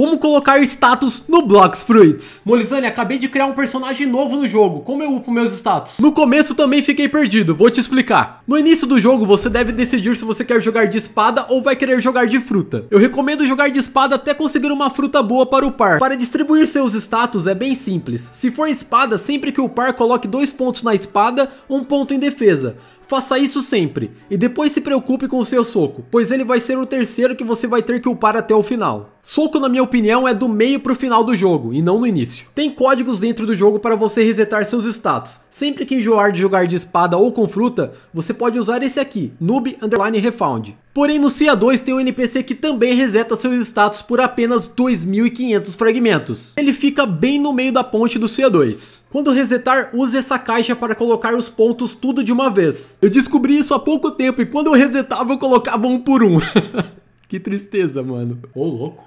Como colocar status no Blocks Fruits? Molizane, acabei de criar um personagem novo no jogo. Como eu upo meus status? No começo também fiquei perdido, vou te explicar. No início do jogo, você deve decidir se você quer jogar de espada ou vai querer jogar de fruta. Eu recomendo jogar de espada até conseguir uma fruta boa para o par. Para distribuir seus status é bem simples. Se for espada, sempre que o par coloque dois pontos na espada, um ponto em defesa. Faça isso sempre, e depois se preocupe com o seu soco, pois ele vai ser o terceiro que você vai ter que upar até o final. Soco, na minha opinião, é do meio pro final do jogo, e não no início. Tem códigos dentro do jogo para você resetar seus status. Sempre que enjoar de jogar de espada ou com fruta, você pode usar esse aqui, Noob Underline Refound. Porém, no Cia 2 tem um NPC que também reseta seus status por apenas 2.500 fragmentos. Ele fica bem no meio da ponte do Cia 2. Quando resetar, use essa caixa para colocar os pontos tudo de uma vez. Eu descobri isso há pouco tempo e quando eu resetava eu colocava um por um. que tristeza, mano. Ô, louco.